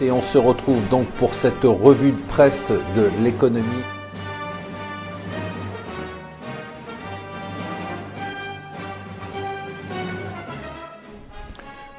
et on se retrouve donc pour cette revue de presse de l'économie.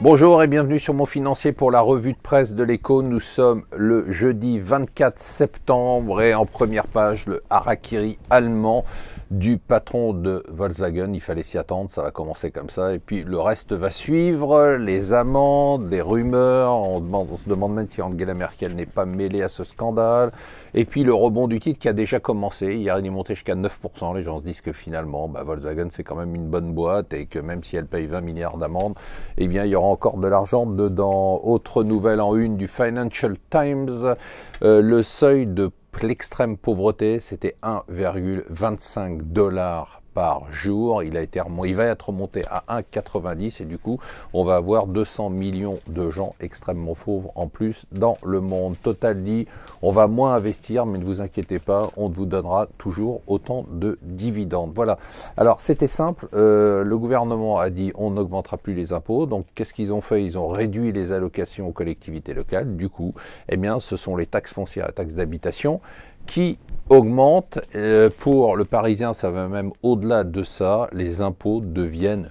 Bonjour et bienvenue sur Mon Financier pour la revue de presse de l'éco. Nous sommes le jeudi 24 septembre et en première page le Harakiri allemand du patron de Volkswagen. Il fallait s'y attendre, ça va commencer comme ça. Et puis le reste va suivre, les amendes, les rumeurs. On, se demande même si Angela Merkel n'est pas mêlée à ce scandale. Et puis le rebond du titre qui a déjà commencé. Hier, il est monté jusqu'à 9%. Les gens se disent que finalement, bah, Volkswagen, c'est quand même une bonne boîte et que même si elle paye 20 milliards d'amendes, eh bien, il y aura encore de l'argent dedans. Autre nouvelle en une du Financial Times, euh, le seuil de l'extrême pauvreté, c'était 1,25 dollars par jour. Il, a été il va être remonté à 1,90 et du coup, on va avoir 200 millions de gens extrêmement pauvres en plus dans le monde. Total dit, on va moins investir, mais ne vous inquiétez pas, on vous donnera toujours autant de dividendes. Voilà. Alors, c'était simple. Euh, le gouvernement a dit, on n'augmentera plus les impôts. Donc, qu'est-ce qu'ils ont fait Ils ont réduit les allocations aux collectivités locales. Du coup, eh bien, ce sont les taxes foncières et taxes d'habitation qui augmente. Euh, pour le Parisien, ça va même au-delà de ça. Les impôts deviennent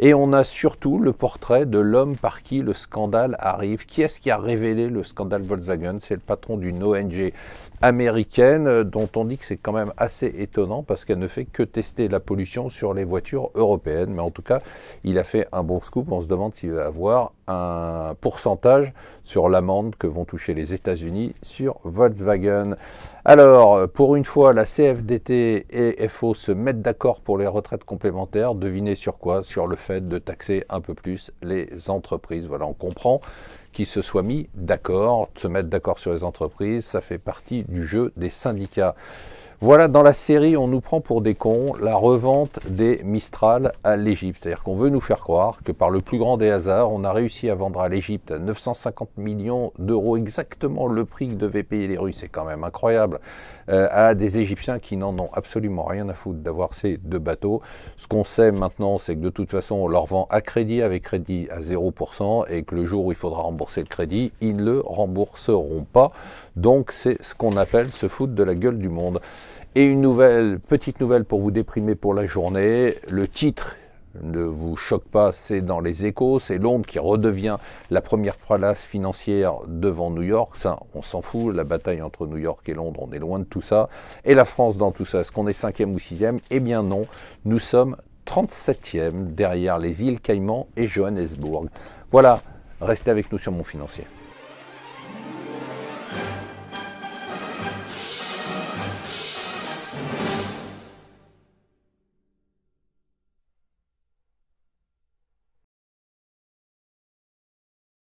et on a surtout le portrait de l'homme par qui le scandale arrive. Qui est-ce qui a révélé le scandale Volkswagen C'est le patron d'une ONG américaine euh, dont on dit que c'est quand même assez étonnant parce qu'elle ne fait que tester la pollution sur les voitures européennes. Mais en tout cas, il a fait un bon scoop. On se demande s'il va avoir un pourcentage sur l'amende que vont toucher les États-Unis sur Volkswagen. Alors, pour une fois, la CFDT et FO se mettent d'accord pour les retraites complémentaires. Devinez sur quoi sur le fait de taxer un peu plus les entreprises. Voilà, on comprend qu'ils se soient mis d'accord, se mettre d'accord sur les entreprises, ça fait partie du jeu des syndicats. Voilà, dans la série, on nous prend pour des cons la revente des Mistral à l'Égypte. C'est-à-dire qu'on veut nous faire croire que par le plus grand des hasards, on a réussi à vendre à l'Égypte 950 millions d'euros, exactement le prix que devaient payer les Russes, c'est quand même incroyable, euh, à des Égyptiens qui n'en ont absolument rien à foutre d'avoir ces deux bateaux. Ce qu'on sait maintenant, c'est que de toute façon, on leur vend à crédit avec crédit à 0% et que le jour où il faudra rembourser le crédit, ils ne le rembourseront pas. Donc c'est ce qu'on appelle se foutre de la gueule du monde. Et une nouvelle, petite nouvelle pour vous déprimer pour la journée, le titre ne vous choque pas, c'est dans les échos, c'est Londres qui redevient la première place financière devant New York, ça on s'en fout, la bataille entre New York et Londres, on est loin de tout ça, et la France dans tout ça, est-ce qu'on est cinquième ou sixième Eh bien non, nous sommes 37e derrière les îles Caïmans et Johannesburg. Voilà, restez avec nous sur Mon Financier.